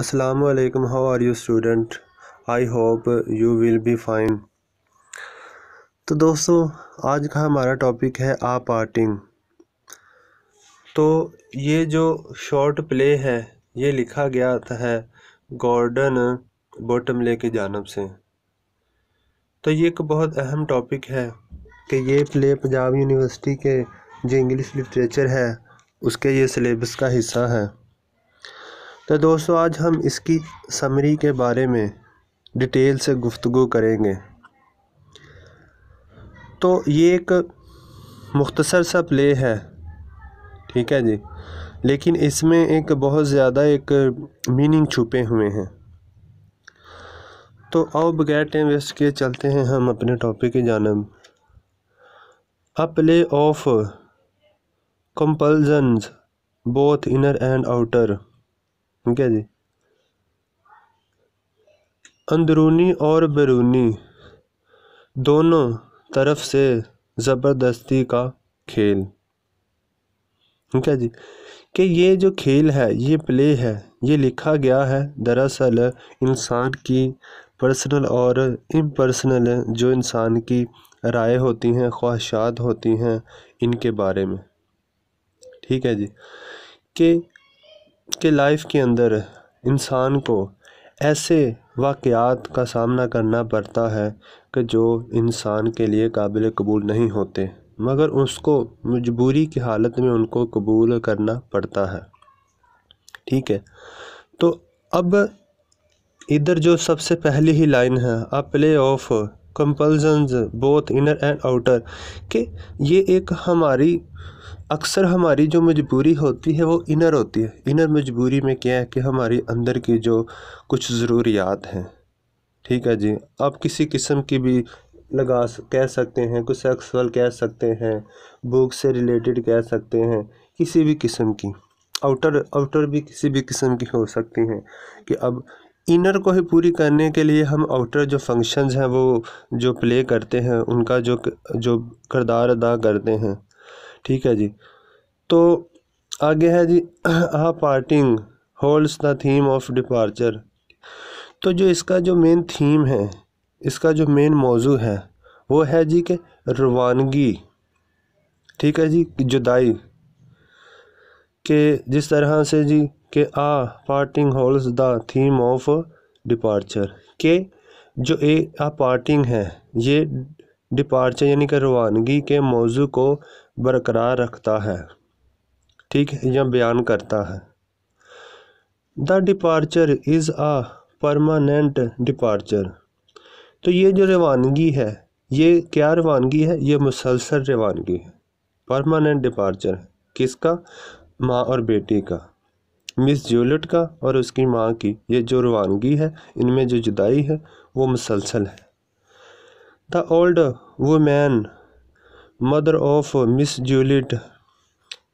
असलकम how are you student I hope you will be fine तो दोस्तों आज का हमारा टॉपिक है आ पार्टिंग तो ये जो शॉर्ट प्ले है ये लिखा गया था है गॉर्डन बोटमले की जानब से तो ये एक बहुत अहम टॉपिक है कि ये प्ले पंजाब यूनिवर्सिटी के जो इंग्लिश लिटरेचर है उसके ये सिलेबस का हिस्सा है तो दोस्तों आज हम इसकी समरी के बारे में डिटेल से गुफ्तु करेंगे तो ये एक मुख्तसर सा प्ले है ठीक है जी लेकिन इसमें एक बहुत ज़्यादा एक मीनिंग छुपे हुए हैं तो अब बगैर टाइम वेस्ट किए चलते हैं हम अपने टॉपिक की जानब a play of compulsion both inner and outer ठीक है जी अंदरूनी और बैरूनी दोनों तरफ से ज़बरदस्ती का खेल ठीक है जी कि ये जो खेल है ये प्ले है ये लिखा गया है दरअसल इंसान की पर्सनल और इम्पर्सनल जो इंसान की राय होती हैं ख्वाहिशात होती हैं इनके बारे में ठीक है जी कि के लाइफ के अंदर इंसान को ऐसे वाक़ात का सामना करना पड़ता है कि जो इंसान के लिए काबिल कबूल नहीं होते मगर उसको मजबूरी की हालत में उनको कबूल करना पड़ता है ठीक है तो अब इधर जो सबसे पहली ही लाइन है a play of compulsions both inner and outer कि ये एक हमारी अक्सर हमारी जो मजबूरी होती है वो इनर होती है इनर मजबूरी में क्या है कि हमारी अंदर की जो कुछ ज़रूरियात हैं ठीक है जी आप किसी किस्म की भी लगा कह सकते हैं कुछ सेक्सुअल कह सकते हैं बुक से रिलेटेड कह सकते हैं किसी भी किस्म की आउटर आउटर भी किसी भी किस्म की हो सकती हैं कि अब इनर को ही पूरी करने के लिए हम आउटर जो फंक्शंस हैं वो जो प्ले करते हैं उनका जो जो किरदार अदा करते हैं ठीक है जी तो आगे है जी a parting holds the theme of departure तो जो इसका जो मेन थीम है इसका जो मेन मौजू है वो है जी के रवानगी ठीक है जी जुदाई के जिस तरह से जी के a parting holds the theme of departure के जो ए आ पार्टिंग है ये डिपार्चर यानी कि रवानगी के मौजू को बरकरार रखता है ठीक है या बयान करता है the departure is a permanent departure तो ये जो रवानगी है ये क्या रवानगी है ये मुसलसल रवानगी है परमानेंट डिपार्चर है किसका माँ और बेटी का मिस जूलट का और उसकी माँ की ये जो रवानगी है इनमें जो जुदाई है वो मुसलसल है the old woman mother of Miss Juliet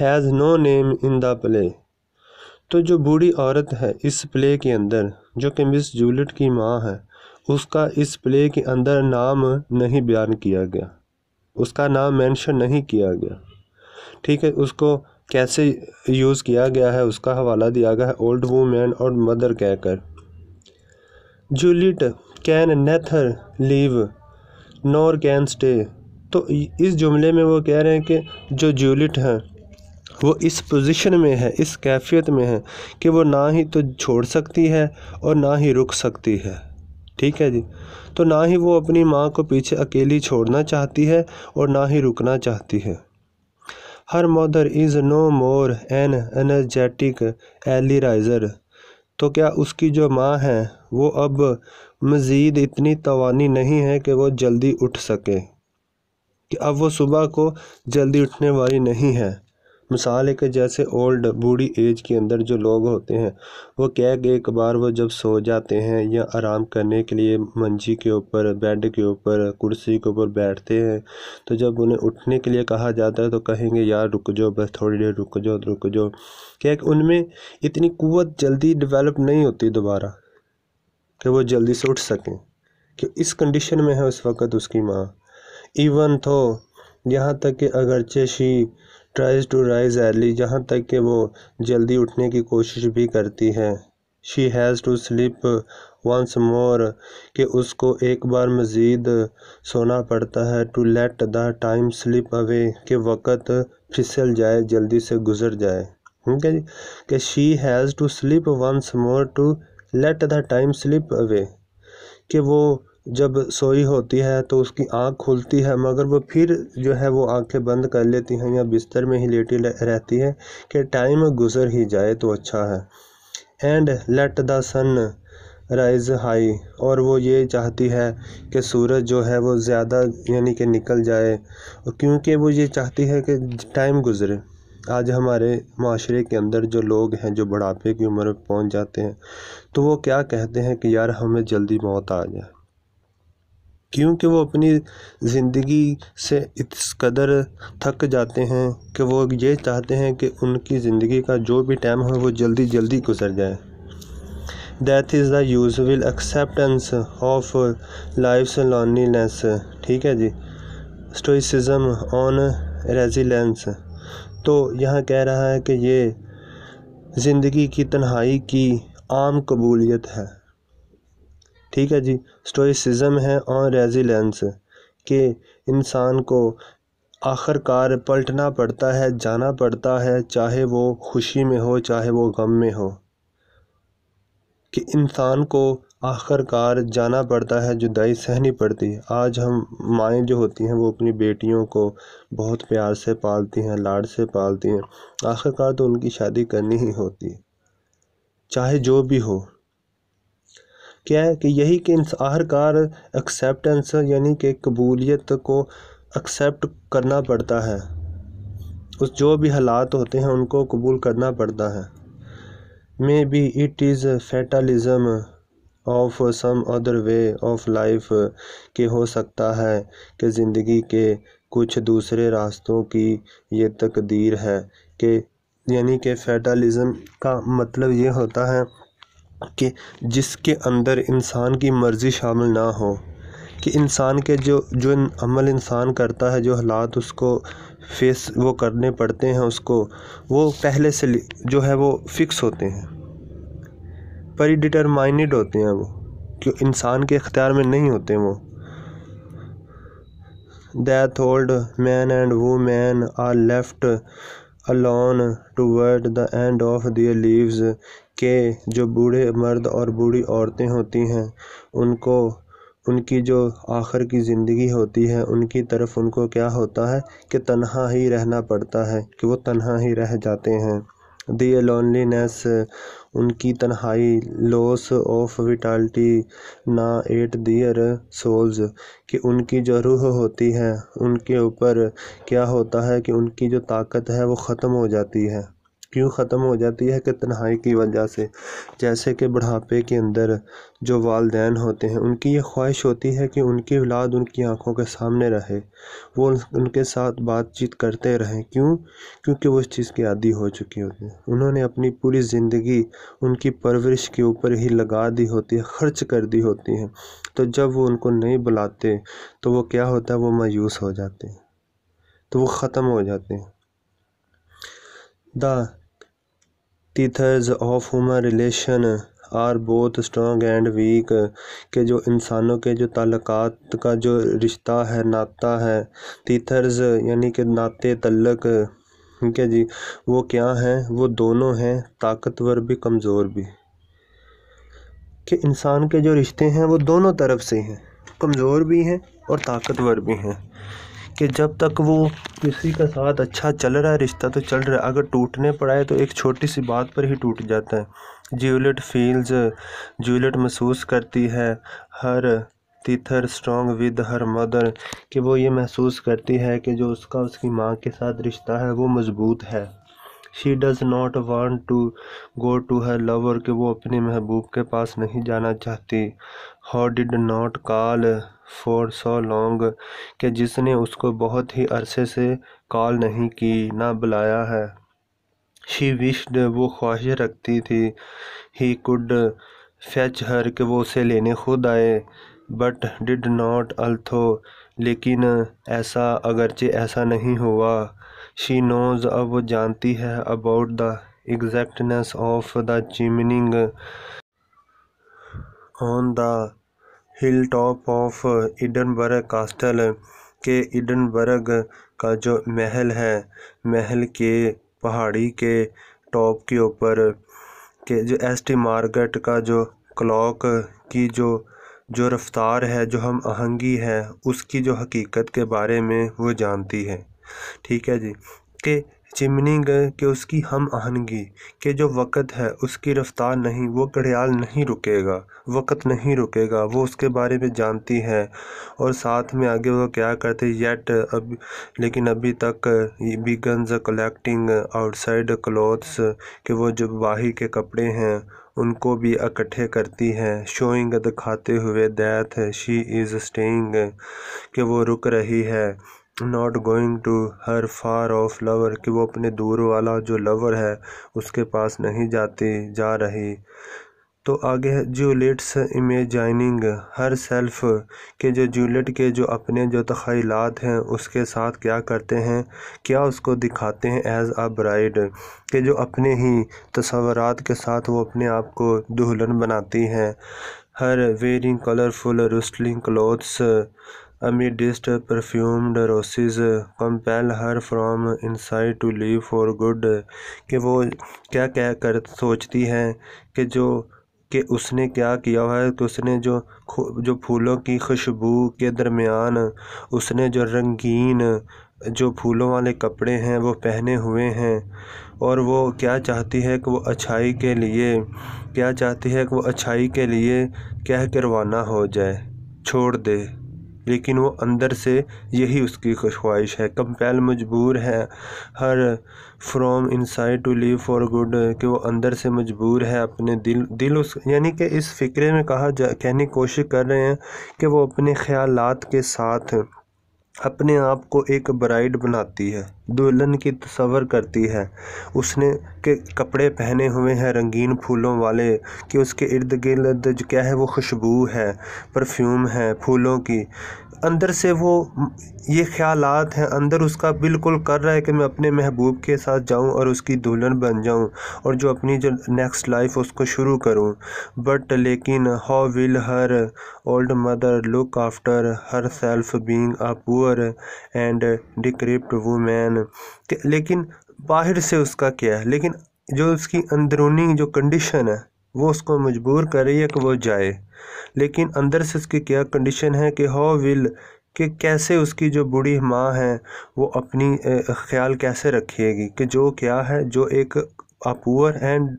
has no name in the play तो जो बूढ़ी औरत है इस प्ले के अंदर जो कि मिस जूलिट की माँ है उसका इस प्ले के अंदर नाम नहीं बयान किया गया उसका नाम मेंशन नहीं किया गया ठीक है उसको कैसे यूज़ किया गया है उसका हवाला दिया गया है ओल्ड वूमेन और मदर कहकर Juliet can neither leave nor can stay तो इस जुमले में वो कह रहे हैं कि जो जूलिट हैं वो इस पोजीशन में है इस कैफियत में है कि वो ना ही तो छोड़ सकती है और ना ही रुक सकती है ठीक है जी तो ना ही वो अपनी माँ को पीछे अकेली छोड़ना चाहती है और ना ही रुकना चाहती है her mother is no more an energetic early riser तो क्या उसकी जो माँ है वो अब मज़ीद इतनी तवानी नहीं है कि वो जल्दी उठ सके कि अब वो सुबह को जल्दी उठने वाली नहीं है मिसाल है कि जैसे ओल्ड बूढ़ी एज के अंदर जो लोग होते हैं वो क्या एक बार वो जब सो जाते हैं या आराम करने के लिए मंजी के ऊपर बेड के ऊपर कुर्सी के ऊपर बैठते हैं तो जब उन्हें उठने के लिए कहा जाता है तो कहेंगे यार रुक जाओ बस थोड़ी देर रुक जाओ रुक जाओ क्या उनमें इतनी कुत जल्दी डिवेलप नहीं होती दोबारा कि वो जल्दी से उठ सकें कि इस कंडीशन में है उस वक़्त उसकी माँ इवन थो यहाँ तक कि अगरचे she tries to rise early जहाँ तक कि वो जल्दी उठने की कोशिश भी करती है she has to sleep once more कि उसको एक बार मज़ीद सोना पड़ता है to let the time slip away के वक़्त फिसल जाए जल्दी से गुजर जाए ठीक हम्म, है जी कि she has to sleep once more to let the time slip away कि वो जब सोई होती है तो उसकी आँख खुलती है मगर वो फिर जो है वो आँखें बंद कर लेती हैं या बिस्तर में ही लेटी रहती है कि टाइम गुजर ही जाए तो अच्छा है and let the sun rise high और वो ये चाहती है कि सूरज जो है वो ज़्यादा यानी कि निकल जाए और क्योंकि वो ये चाहती है कि टाइम गुजरे आज हमारे माशरे के अंदर जो लोग हैं जो बुढ़ापे की उम्र में पहुंच जाते हैं तो वो क्या कहते हैं कि यार हमें जल्दी मौत आ जाए क्योंकि वो अपनी ज़िंदगी से इस कदर थक जाते हैं कि वो ये चाहते हैं कि उनकी ज़िंदगी का जो भी टाइम हो वो जल्दी जल्दी गुजर जाए death is the usual acceptance of life loneliness ठीक है जी स्टोसिजम ऑन रेजिलेंस तो यहाँ कह रहा है कि ये ज़िंदगी की तन्हाई की आम कबूलियत है ठीक है जी स्टोइसिज़म है और रेजिलेंस कि इंसान को आखिरकार पलटना पड़ता है जाना पड़ता है चाहे वो खुशी में हो चाहे वो गम में हो कि इंसान को आखिरकार जाना पड़ता है जुदाई सहनी पड़ती है आज हम माएँ जो होती हैं वो अपनी बेटियों को बहुत प्यार से पालती हैं लाड से पालती हैं आखिरकार तो उनकी शादी करनी ही होती है चाहे जो भी हो क्या है कि यही कि आखिरकार एक्सेप्टेंस यानी कि कबूलियत को एक्सेप्ट करना पड़ता है उस जो भी हालात होते हैं उनको कबूल करना पड़ता है maybe it is fatalism of some other way of life के हो सकता है कि ज़िंदगी के कुछ दूसरे रास्तों की ये तकदीर है कि यानी कि फैटलिज़म का मतलब ये होता है कि जिसके अंदर इंसान की मर्ज़ी शामिल ना हो कि इंसान के जो जो अमल इंसान करता है जो हालात उसको फेस वो करने पड़ते हैं उसको वो पहले से जो है वो फिक्स होते हैं परी डिटरमाइनड होते हैं वो कि इंसान के अख्तियार में नहीं होते वो दैथ होल्ड मैन एंड वो men are left alone toward the end of their lives के जो बूढ़े मर्द और बूढ़ी औरतें होती हैं उनको उनकी जो आखिर की ज़िंदगी होती है उनकी तरफ उनको क्या होता है कि तन्हा ही रहना पड़ता है कि वो तन्हा ही रह जाते हैं दी लोनलीनेस उनकी तन्हाई लॉस ऑफ विटालिटी ना एट दियर सोल्स कि उनकी जो रूह होती है उनके ऊपर क्या होता है कि उनकी जो ताकत है वो ख़त्म हो जाती है क्यों ख़त्म हो जाती है कि तन्हाई की वजह से जैसे कि बुढ़ापे के अंदर जो वालदेन होते हैं उनकी ये ख्वाहिश होती है कि उनकी औलाद उनकी आंखों के सामने रहे वो उनके साथ बातचीत करते रहें क्यों क्योंकि वो इस चीज़ की आदि हो चुकी होती है उन्होंने अपनी पूरी ज़िंदगी उनकी परवरिश के ऊपर ही लगा दी होती है ख़र्च कर दी होती है तो जब वो उनको नहीं बुलाते तो वो क्या होता है वो मायूस हो जाते हैं तो वो ख़त्म हो जाते हैं the tethers of human relation are बहुत स्ट्रॉन्ग एंड वीक के जो इंसानों के जो तलक़ात का जो रिश्ता है नाता है तीथर्स यानी कि नाते तल्लक ठीक है जी वो क्या हैं वो दोनों हैं ताकतवर भी कमज़ोर भी कि इंसान के जो रिश्ते हैं वो दोनों तरफ से हैं कमज़ोर भी हैं और ताकतवर भी हैं कि जब तक वो किसी का साथ अच्छा चल रहा है रिश्ता तो चल रहा है अगर टूटने पड़ा है तो एक छोटी सी बात पर ही टूट जाता है ज्यूलेट फील्स ज्यूलेट महसूस करती है her tether strong with her mother कि वो ये महसूस करती है कि जो उसका उसकी माँ के साथ रिश्ता है वो मज़बूत है she does not want to go to her lover कि वो अपने महबूब के पास नहीं जाना चाहती how did not call for so long कि जिसने उसको बहुत ही अरसे से कॉल नहीं की ना बुलाया है शी विश्ड वो ख्वाहिश रखती थी ही कुड फैच हर कि वो उसे लेने खुद आए बट डिड नॉट अल्थो लेकिन ऐसा अगरचे ऐसा नहीं हुआ शी नोज़ अब वो जानती है about the exactness of the chiming on the hill top of Edinburgh castle के इडनबर्ग का जो महल है महल के पहाड़ी के टॉप के ऊपर के जो एस टी मार्केट का जो क्लॉक की जो जो रफ़्तार है जो हम आहंगी है उसकी जो हकीकत के बारे में वो जानती है ठीक है जी कि चिमनी गए कि उसकी हम आहनगी के जो वक़्त है उसकी रफ़्तार नहीं वो घड़ियाल नहीं रुकेगा वक़्त नहीं रुकेगा वो उसके बारे में जानती है और साथ में आगे वो क्या करते येट अब लेकिन अभी तक बिगन्स कलेक्टिंग आउटसाइड क्लॉथ्स के वो जो बाही के कपड़े हैं उनको भी इकट्ठे करती है शोइंग दिखाते हुए दैथ शी इज़ स्टेइंग के वो रुक रही है not going to her far off lover कि वो अपने दूर वाला जो लवर है उसके पास नहीं जाती जा रही तो आगे जूलेट्स इमेजाइनिंग हर सेल्फ के जो जूलेट के जो अपने जो तखीलात हैं उसके साथ क्या करते हैं क्या उसको दिखाते हैं एज आ ब्राइड के जो अपने ही तस्वरात के साथ वो अपने आप को दुल्हन बनाती हैं her wearing colourful rustling clothes Amidst perfumed roses compel her from inside to leave for good कि वो क्या क्या कर सोचती हैं कि जो कि उसने क्या किया हुआ है कि तो उसने जो जो फूलों की खुशबू के दरमियान उसने जो रंगीन जो फूलों वाले कपड़े हैं वो पहने हुए हैं और वो क्या चाहती है कि वो अच्छाई के लिए क्या चाहती है कि वो अच्छाई के लिए कह करवाना रवाना हो जाए छोड़ दे लेकिन वो अंदर से यही उसकी ख्वाहिश है कंपेल मजबूर है her from inside to live for good कि वो अंदर से मजबूर है अपने दिल दिल उस यानी कि इस फ़िक्रे में कहा जा कहने की कोशिश कर रहे हैं कि वो अपने ख्यालात के साथ अपने आप को एक ब्राइड बनाती है दुल्हन की तस्वर करती है उसने के कपड़े पहने हुए हैं रंगीन फूलों वाले कि उसके इर्द गिर्द क्या है वो खुशबू है परफ्यूम है फूलों की अंदर से वो ये ख्याल हैं अंदर उसका बिल्कुल कर रहा है कि मैं अपने महबूब के साथ जाऊं और उसकी दुल्हन बन जाऊं और जो अपनी जो नेक्स्ट लाइफ उसको शुरू करूं बट लेकिन how will her old mother look after herself being a poor and decrepit woman लेकिन बाहर से उसका क्या है लेकिन जो उसकी अंदरूनी जो कंडीशन है वो उसको मजबूर करे है कि वो जाए लेकिन अंदर से उसकी क्या कंडीशन है कि हाउ विल कि कैसे उसकी जो बूढ़ी माँ है वो अपनी ख्याल कैसे रखिएगी कि जो क्या है जो एक अपूर एंड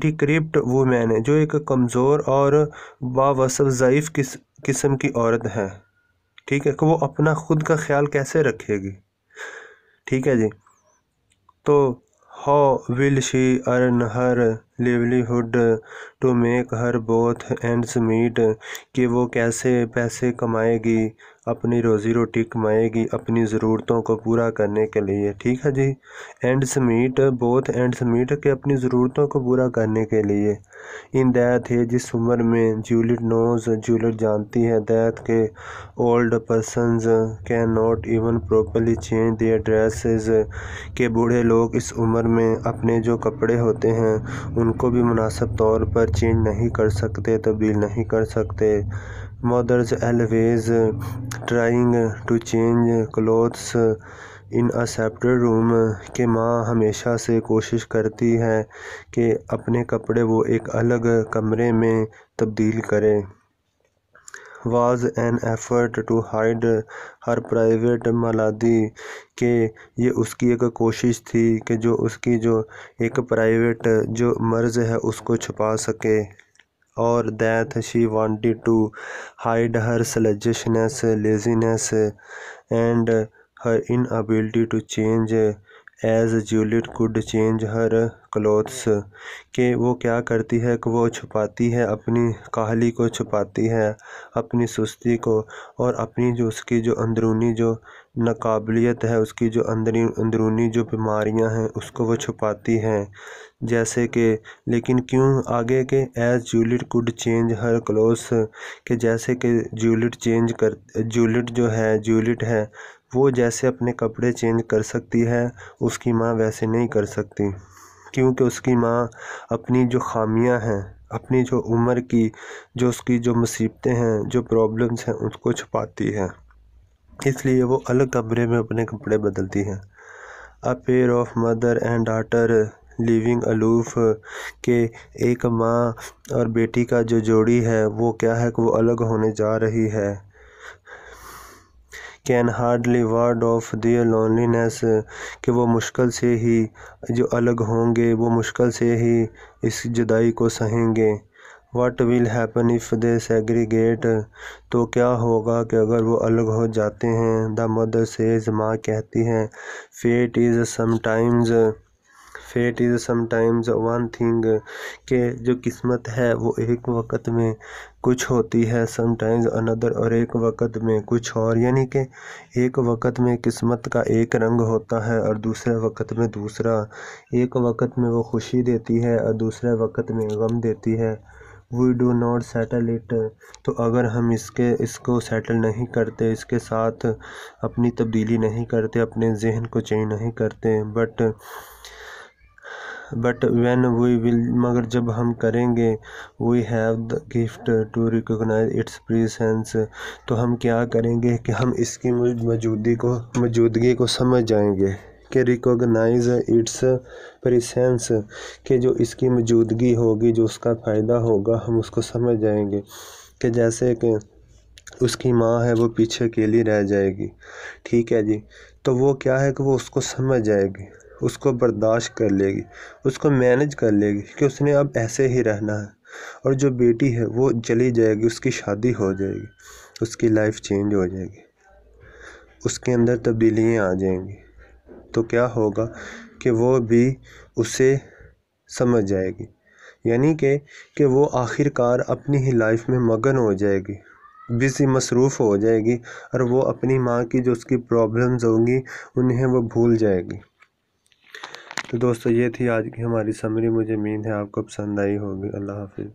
डिक्रिप्ट वूमेन है जो एक कमज़ोर और बावसफ़ ज़यीफ़ किस किस्म की औरत है ठीक है कि वो अपना ख़ुद का ख्याल कैसे रखेगी ठीक है जी तो How will she earn her livelihood to make her both ends meet कि वो कैसे पैसे कमाएगी अपनी रोज़ी रोटी कमाएगी अपनी ज़रूरतों को पूरा करने के लिए ठीक है जी and summit both and summit के अपनी ज़रूरतों को पूरा करने के लिए इन दैत है जिस उम्र में जूलिट नोज जूलिट जानती है दैत के old persons can not even properly change their dresses के बूढ़े लोग इस उम्र में अपने जो कपड़े होते हैं उनको भी मुनासब तौर पर चेंज नहीं कर सकते तब्दील नहीं कर सकते Mothers always trying to change clothes in a separate room कि माँ हमेशा से कोशिश करती है कि अपने कपड़े वो एक अलग कमरे में तब्दील करें was an effort to hide her private malady के ये उसकी एक कोशिश थी कि जो उसकी जो एक प्राइवेट जो मर्ज़ है उसको छुपा सके or that she wanted to hide her sluggishness, laziness, and her inability to change as Juliet could change her clothes कि वो क्या करती है कि वो छुपाती है अपनी काहली को छुपाती है अपनी सुस्ती को और अपनी जो उसकी जो अंदरूनी जो नाकबलीत है उसकी जो अंदरी अंदरूनी जो बीमारियां हैं उसको वो छुपाती हैं जैसे कि लेकिन क्यों आगे के as Juliet could change her clothes के जैसे कि जूलिट चेंज कर जूलिट जो है जूलिट है वो जैसे अपने कपड़े चेंज कर सकती है उसकी माँ वैसे नहीं कर सकती क्योंकि उसकी माँ अपनी जो खामियां हैं अपनी जो उम्र की जो उसकी जो मुसीबतें हैं जो प्रॉब्लम्स हैं उसको छुपाती है इसलिए वो अलग कमरे में अपने कपड़े बदलती हैं a pair of mother and daughter living aloof के एक माँ और बेटी का जो जोड़ी है वो क्या है कि वो अलग होने जा रही है can hardly word of their loneliness कि वो मुश्किल से ही जो अलग होंगे वो मुश्किल से ही इस जुदाई को सहेंगे what will happen if they segregate तो क्या होगा कि अगर वो अलग हो जाते हैं द मदर सेज माँ कहती है fate is sometimes fate is sometimes one thing के जो किस्मत है वो एक वक्त में कुछ होती है समटाइम्स अनदर और एक वक़्त में कुछ और यानी कि एक वक़्त में किस्मत का एक रंग होता है और दूसरे वक़्त में दूसरा एक वक़्त में वो खुशी देती है और दूसरे वक़्त में गम देती है we do not settle it तो अगर हम इसके इसको सेटल नहीं करते इसके साथ अपनी तब्दीली नहीं करते अपने जहन को चेंज नहीं करते but but when we will मगर जब हम करेंगे we have the gift to recognise its presence तो हम क्या करेंगे कि हम इसकी मौजूदगी को मौजूदगी को समझ जाएंगे कि रिकोगनाइज इट्स प्रीसेंस के जो इसकी मौजूदगी होगी जो उसका फ़ायदा होगा हम उसको समझ जाएंगे कि जैसे कि उसकी माँ है वो पीछे अकेली रह जाएगी ठीक है जी तो वो क्या है कि वो उसको समझ जाएगी उसको बर्दाश्त कर लेगी उसको मैनेज कर लेगी कि उसने अब ऐसे ही रहना है और जो बेटी है वो चली जाएगी उसकी शादी हो जाएगी उसकी लाइफ चेंज हो जाएगी उसके अंदर तब्दीलियाँ आ जाएंगी तो क्या होगा कि वो भी उसे समझ जाएगी यानी कि कि वो आखिरकार अपनी ही लाइफ में मगन हो जाएगी बिजी मसरूफ़ हो जाएगी और वो अपनी माँ की जो उसकी प्रॉब्लम्स होंगी उन्हें वो भूल जाएगी तो दोस्तों ये थी आज की हमारी समरी मुझे उम्मीद है आपको पसंद आई होगी अल्लाह हाफिज़